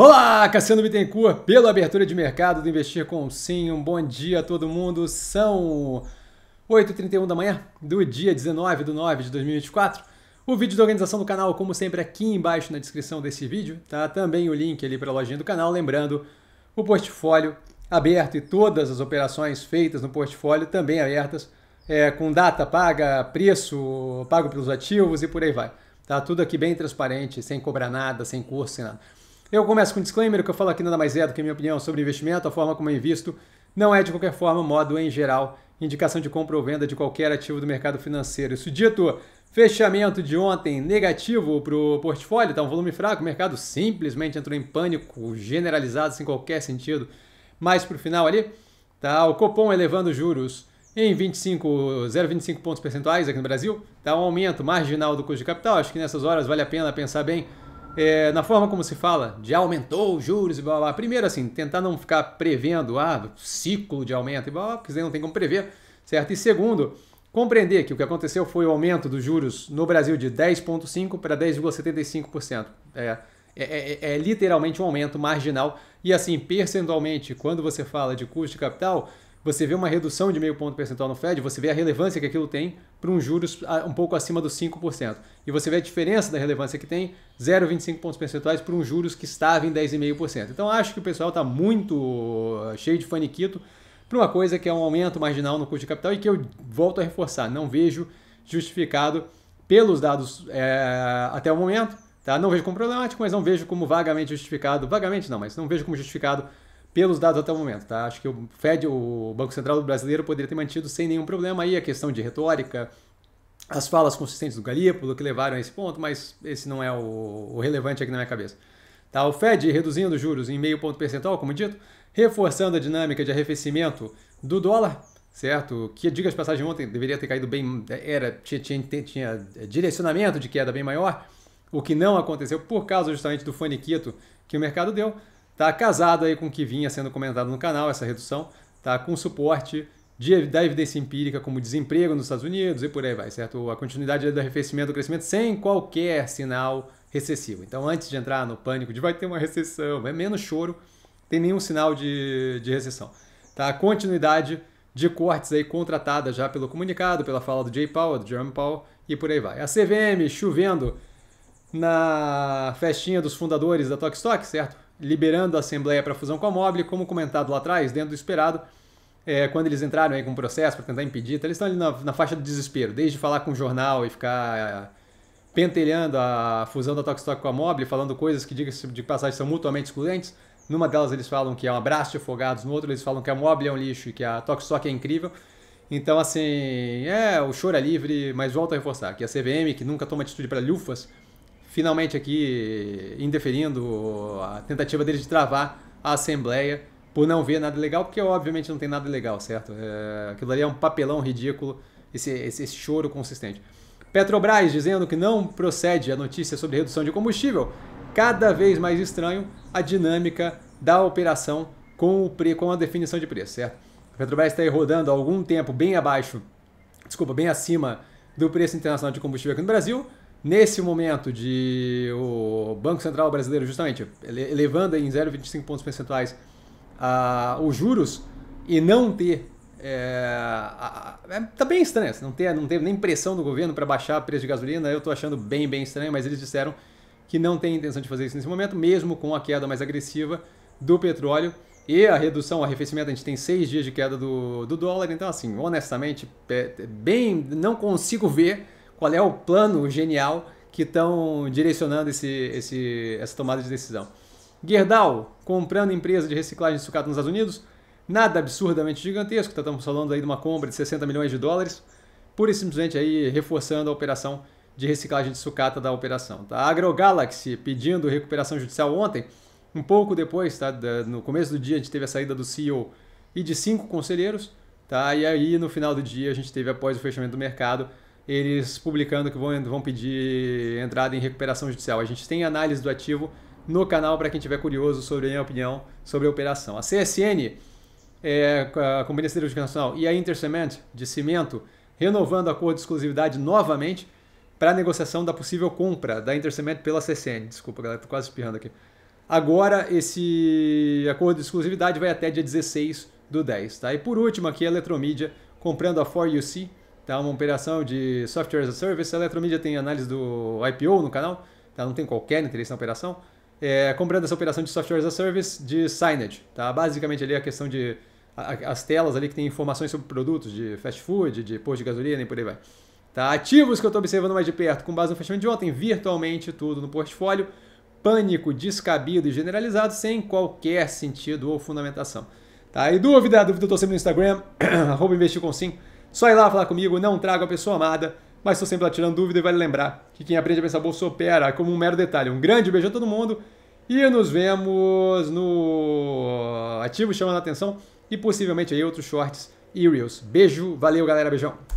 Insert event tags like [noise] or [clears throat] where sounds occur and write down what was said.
Olá, Cassiano Bittencourt, pela abertura de mercado do Investir com Sim. Um bom dia a todo mundo. São 8h31 da manhã do dia 19 de 9 de 2024. O vídeo da organização do canal, como sempre, aqui embaixo na descrição desse vídeo. Tá também o link ali para a lojinha do canal. Lembrando, o portfólio aberto e todas as operações feitas no portfólio também abertas, é, com data paga, preço pago pelos ativos e por aí vai. Tá tudo aqui bem transparente, sem cobrar nada, sem curso, sem nada. Eu começo com um disclaimer, que eu falo aqui nada mais é do que a minha opinião sobre investimento, a forma como eu invisto, não é de qualquer forma, modo em geral, indicação de compra ou venda de qualquer ativo do mercado financeiro. Isso dito, fechamento de ontem negativo para o portfólio, tá um volume fraco, o mercado simplesmente entrou em pânico generalizado, sem qualquer sentido. Mais para o final ali, tá o Copom elevando juros em 25, 0,25 pontos percentuais aqui no Brasil, tá um aumento marginal do custo de capital, acho que nessas horas vale a pena pensar bem é, na forma como se fala, de aumentou os juros e blá blá. Primeiro, assim, tentar não ficar prevendo ah, ciclo de aumento e blá blá, porque você não tem como prever, certo? E segundo, compreender que o que aconteceu foi o aumento dos juros no Brasil de 10,5% para 10,75%. É, é, é, é, literalmente um aumento marginal. E assim, percentualmente, quando você fala de custo de capital, você vê uma redução de meio ponto percentual no Fed, você vê a relevância que aquilo tem para um juros ah, um pouco acima dos 5%. E você vê a diferença da relevância que tem, 0,25 pontos percentuais para um juros que estava em 10,5%. Então acho que o pessoal está muito ah, cheio de faniquito para uma coisa que é um aumento marginal no custo de capital e que eu volto a reforçar, não vejo justificado pelos dados é, até o momento. Tá? Não vejo como problemático, mas não vejo como vagamente justificado. Vagamente não, mas não vejo como justificado pelos dados até o momento. Tá? Acho que o Fed, o Banco Central brasileiro, poderia ter mantido sem nenhum problema aí a questão de retórica, as falas consistentes do Galípolo que levaram a esse ponto, mas esse não é o, o relevante aqui na minha cabeça. Tá? O Fed reduzindo juros em meio ponto percentual, como dito, reforçando a dinâmica de arrefecimento do dólar, certo? Que, diga de passagem, ontem deveria ter caído bem, era tinha, tinha, tinha direcionamento de queda bem maior, o que não aconteceu por causa justamente do faniquito que o mercado deu. Tá casado aí com o que vinha sendo comentado no canal, essa redução, tá com suporte de, da evidência empírica como desemprego nos Estados Unidos e por aí vai, certo? A continuidade do arrefecimento do crescimento sem qualquer sinal recessivo. Então, antes de entrar no pânico de vai ter uma recessão, é menos choro, tem nenhum sinal de, de recessão. Tá? A continuidade de cortes aí contratada já pelo comunicado, pela fala do Jay Powell, do Jerome Powell e por aí vai. A CVM chovendo na festinha dos fundadores da Tokstok, certo? liberando a Assembleia para fusão com a Mobile, como comentado lá atrás, dentro do esperado, é, quando eles entraram aí com o processo para tentar impedir, então eles estão ali na, na, faixa do desespero, desde falar com o jornal e ficar é, pentelhando a fusão da Tokstok com a Mobile, falando coisas que, diga-se de passagem, são mutuamente excludentes. Numa delas eles falam que é um abraço de afogados, no outro eles falam que a Mobile é um lixo e que a Tokstok é incrível. Então, assim, é, o choro é livre, mas volto a reforçar que a CVM, que nunca toma atitude para lufas, finalmente aqui indeferindo a tentativa deles de travar a Assembleia por não ver nada legal, porque obviamente não tem nada legal, certo? É, aquilo ali é um papelão ridículo, esse, esse, esse choro consistente. Petrobras dizendo que não procede a notícia sobre redução de combustível. Cada vez mais estranho a dinâmica da operação com, o pre, com a definição de preço, certo? A Petrobras está aí rodando há algum tempo bem abaixo, desculpa, bem acima do preço internacional de combustível aqui no Brasil, Nesse momento de o Banco Central brasileiro, justamente, elevando em 0,25 pontos percentuais uh, os juros e não ter. É, é tá bem estranho, assim, não teve não tem nem pressão do governo para baixar o preço de gasolina, eu estou achando bem, bem estranho, mas eles disseram que não tem intenção de fazer isso nesse momento, mesmo com a queda mais agressiva do petróleo e a redução, o arrefecimento, a gente tem seis dias de queda do, do dólar, então assim, honestamente, é, é bem, não consigo ver qual é o plano genial que estão direcionando esse, esse, essa tomada de decisão. Gerdau, comprando empresa de reciclagem de sucata nos Estados Unidos, nada absurdamente gigantesco, tá, estamos falando aí de uma compra de 60 milhões de dólares, pura e simplesmente aí reforçando a operação de reciclagem de sucata da operação. Tá? A AgroGalaxy pedindo recuperação judicial ontem, um pouco depois, tá? no começo do dia a gente teve a saída do CEO e de cinco conselheiros, tá? e aí no final do dia a gente teve, após o fechamento do mercado, eles publicando que vão, vão pedir entrada em recuperação judicial. A gente tem análise do ativo no canal para quem tiver curioso sobre a minha opinião sobre a operação. A CSN, é, a Companhia Siderúrgica Nacional, e a Intercement, de cimento, renovando o acordo de exclusividade novamente para a negociação da possível compra da Intercement pela CSN. Desculpa, galera, estou quase espirrando aqui. Agora, esse acordo de exclusividade vai até dia 16 do 10. Tá? E por último, aqui é a Eletromídia comprando a 4UC Tá uma operação de software as a service. A Eletromídia tem análise do IPO no canal. Tá? Não tem qualquer interesse na operação. É, comprando essa operação de software as a service de signage. Tá? Basicamente ali a questão de a, as telas ali que tem informações sobre produtos de fast food, de posto de gasolina e por aí vai. Tá? Ativos que eu estou observando mais de perto com base no fechamento de ontem, virtualmente tudo no portfólio. Pânico descabido e generalizado sem qualquer sentido ou fundamentação. Tá? E dúvida? Dúvida eu estou sempre no Instagram, [clears throat] arroba investir com sim. Só ir lá falar comigo, não trago a pessoa amada, mas estou sempre lá tirando dúvida e vale lembrar que quem aprende a pensar bolsa opera como um mero detalhe. Um grande beijo a todo mundo e nos vemos no ativo chamando a atenção e possivelmente aí outros shorts e reels. Beijo, valeu galera, beijão.